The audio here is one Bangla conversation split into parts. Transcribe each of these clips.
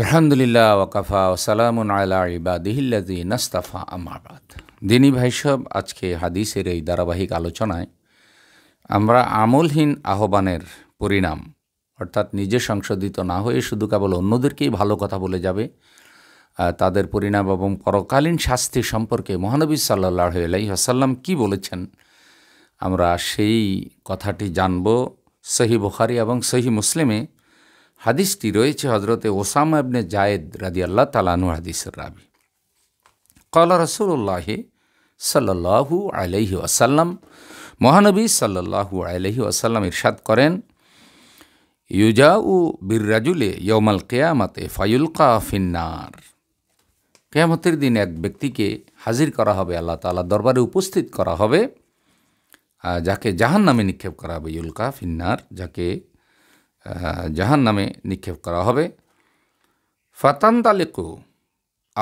আলহামদুলিল্লাহ ওয়াকাফা ওসালামুন আলা ইবাদিহিল্লাদি নাস্তাফা আমাবাদ দিনী ভাইসব আজকে হাদিসের এই ধারাবাহিক আলোচনায় আমরা আমলহীন আহ্বানের পরিণাম অর্থাৎ নিজে সংশোধিত না হয়ে শুধু কেবল অন্যদেরকেই ভালো কথা বলে যাবে তাদের পরিণাম এবং পরকালীন শাস্তি সম্পর্কে মহানবী সাল্লাহ আলাইসাল্লাম কি বলেছেন আমরা সেই কথাটি জানব সহি বুখারি এবং সহি মুসলিমে হাদিসটি রয়েছে হজরতে ওসামা ইবনে জায়েদ রাদি আল্লাহ তালানু হাদিসের রাবি কল রসুল্লাহ সাল্লাহু আলহি আসাল্লাম মহানবী সাল্লাহু আলহি আসাল্লাম ইরশাদ করেন ইউজা উ বীররাজুলে ইয়মাল কেয়ামাতে কা ফিন্নার কেয়ামতের দিন এক ব্যক্তিকে হাজির করা হবে আল্লাহ তালা দরবারে উপস্থিত করা হবে যাকে জাহান নামে নিক্ষেপ করা হবে ইউলকা ফিন্নার যাকে জাহান নামে নিক্ষেপ করা হবে ফাতান্তালিকু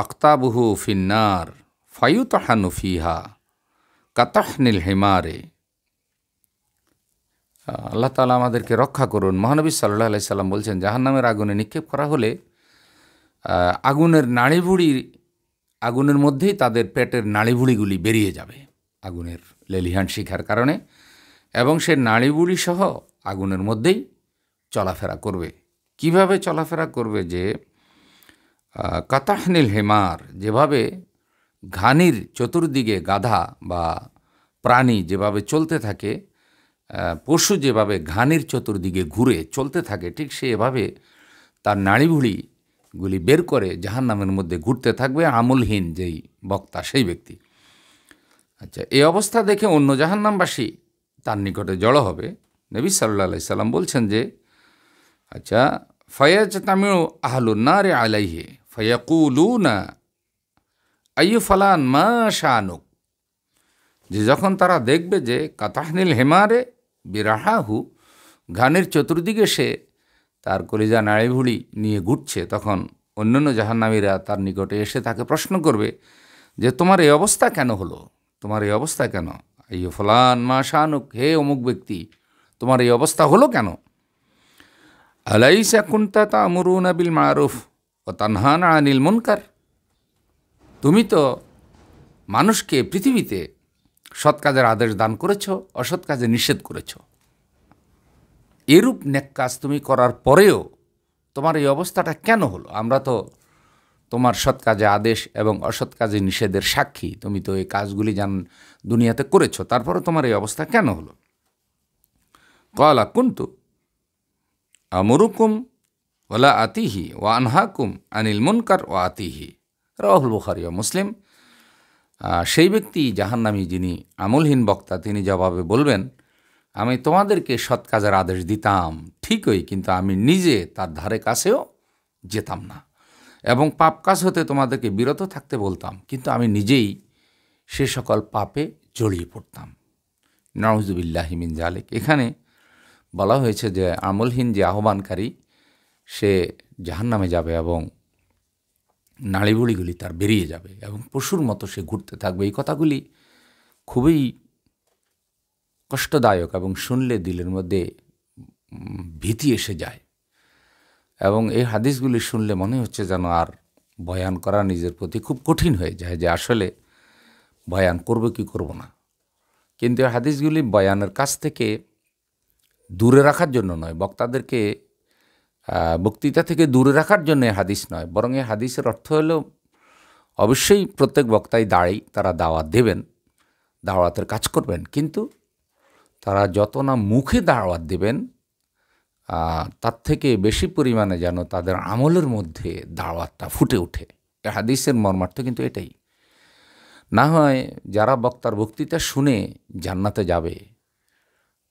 আক্তাবুহু ফিন্নার ফায়ুতাহানু ফিহা কাতাহনিল হেমারে আল্লাহ তালা আমাদেরকে রক্ষা করুন মহানবী সাল্লাহ আলাই সাল্লাম বলছেন জাহান্নামের আগুনে নিক্ষেপ করা হলে আগুনের নাড়িভুড়ি আগুনের মধ্যেই তাদের পেটের নাড়িভুড়িগুলি বেরিয়ে যাবে আগুনের লেলিহান শিখার কারণে এবং সে নাড়িভুড়ি সহ আগুনের মধ্যেই চলাফেরা করবে কিভাবে চলাফেরা করবে যে কাতাহনিল হেমার যেভাবে ঘানির চতুর্দিকে গাধা বা প্রাণী যেভাবে চলতে থাকে পশু যেভাবে ঘানির চতুর্দিকে ঘুরে চলতে থাকে ঠিক সে এভাবে তার নাড়িভুড়িগুলি বের করে জাহান নামের মধ্যে ঘুরতে থাকবে আমুলহীন যেই বক্তা সেই ব্যক্তি আচ্ছা এই অবস্থা দেখে অন্য জাহান্নামবাসী তার নিকটে জড়ো হবে নবী সাল্লা সাল্লাম বলছেন যে আচ্ছা ফয়াজ তামিল না রে আলাইহে না আয়ু ফালান মা শাহানুক যে যখন তারা দেখবে যে কাতাহনিল হেমারে বিরাহাহু ঘানের চতুর্দিকে সে তার কলিজা নাড়িভুড়ি নিয়ে ঘুরছে তখন অন্যান্য জাহান্নামীরা তার নিকটে এসে তাকে প্রশ্ন করবে যে তোমার এই অবস্থা কেন হলো তোমার এই অবস্থা কেন আয়ু ফলান মা শাহানুক হে অমুক ব্যক্তি তোমার এই অবস্থা হলো কেন আলাইসা কুন্তা তা আমরুন আবিল মারুফ ও তানহানা আনিল মনকার তুমি তো মানুষকে পৃথিবীতে সৎ কাজের আদেশ দান করেছ অসৎ কাজে নিষেধ করেছ এরূপ নেক কাজ তুমি করার পরেও তোমার এই অবস্থাটা কেন হলো আমরা তো তোমার সৎ কাজে আদেশ এবং অসৎ কাজে নিষেধের সাক্ষী তুমি তো এই কাজগুলি যেন দুনিয়াতে করেছ তারপরে তোমার এই অবস্থা কেন হলো কলা কুন্তু আমরুকুম ওলা আতিহি ওয়া আনহাকুম আনিল মুনকার ও আতিহি রাহুল বুখারি ও মুসলিম সেই ব্যক্তি জাহান্নামি যিনি আমলহীন বক্তা তিনি জবাবে বলবেন আমি তোমাদেরকে সৎ কাজের আদেশ দিতাম ঠিকই কিন্তু আমি নিজে তার ধারে কাছেও যেতাম না এবং পাপ কাজ হতে তোমাদেরকে বিরত থাকতে বলতাম কিন্তু আমি নিজেই সে সকল পাপে জড়িয়ে পড়তাম নওয়াজুবিল্লাহিমিন জালেক এখানে বলা হয়েছে যে আমলহীন যে আহ্বানকারী সে জাহান নামে যাবে এবং নাড়িবুড়িগুলি তার বেরিয়ে যাবে এবং পশুর মতো সে ঘুরতে থাকবে এই কথাগুলি খুবই কষ্টদায়ক এবং শুনলে দিলের মধ্যে ভীতি এসে যায় এবং এই হাদিসগুলি শুনলে মনে হচ্ছে যেন আর বয়ান করা নিজের প্রতি খুব কঠিন হয়ে যায় যে আসলে বয়ান করবে কি করব না কিন্তু হাদিসগুলি বয়ানের কাছ থেকে দূরে রাখার জন্য নয় বক্তাদেরকে বক্তৃতা থেকে দূরে রাখার জন্য হাদিস নয় বরং এ হাদিসের অর্থ হল অবশ্যই প্রত্যেক বক্তাই দাঁড়াই তারা দাওয়াত দেবেন দাওয়াতের কাজ করবেন কিন্তু তারা যত না মুখে দাওয়াত দেবেন তার থেকে বেশি পরিমাণে যেন তাদের আমলের মধ্যে দাওয়াতটা ফুটে ওঠে এ হাদিসের মর্মার্থ কিন্তু এটাই না হয় যারা বক্তার বক্তৃতা শুনে জান্নাতে যাবে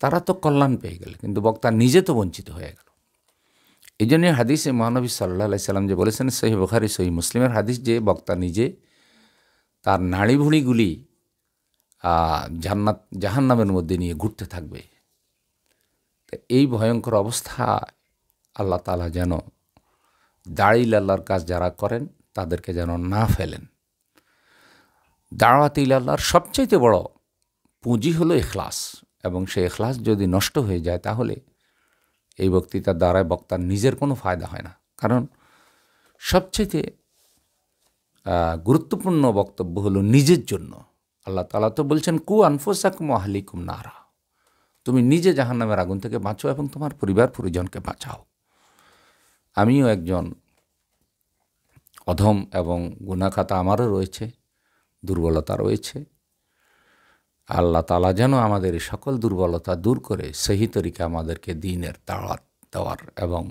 তারা তো কল্যাণ পেয়ে গেল কিন্তু বক্তা নিজে তো বঞ্চিত হয়ে গেল এই জন্য হাদিসে মহানবী সাল্লাহ সাল্লাম যে বলেছেন সহি বখারি সহি মুসলিমের হাদিস যে বক্তা নিজে তার নাড়িভুঁড়িগুলি জান্নাত জাহান্নামের মধ্যে নিয়ে ঘুরতে থাকবে এই ভয়ঙ্কর অবস্থা আল্লাহ তালা যেন দাড়ি আল্লাহর কাজ যারা করেন তাদেরকে যেন না ফেলেন দাঁড়াতি ইল আল্লাহর সবচাইতে বড় পুঁজি হলো এখলাস এবং সে এখলাস যদি নষ্ট হয়ে যায় তাহলে এই বক্তৃতার দ্বারায় বক্তার নিজের কোনো ফায়দা হয় না কারণ সবচেয়ে গুরুত্বপূর্ণ বক্তব্য হলো নিজের জন্য আল্লাহ তালা তো বলছেন কু আনফোসাক মহালিকুম নারা তুমি নিজে জাহান্নামের আগুন থেকে বাঁচো এবং তোমার পরিবার পরিজনকে বাঁচাও আমিও একজন অধম এবং গুণাখাতা আমারও রয়েছে দুর্বলতা রয়েছে আল্লাহ তালা যেন আমাদের সকল দুর্বলতা দূর করে সেই তরিকে আমাদেরকে দিনের তাওয়াত দেওয়ার এবং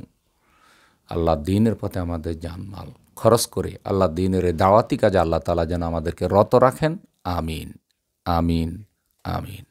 আল্লাহ দিনের পথে আমাদের জানমাল খরচ করে আল্লাহ দিনের দাওয়াতি কাজে আল্লাহ তালা যেন আমাদেরকে রত রাখেন আমিন আমিন আমিন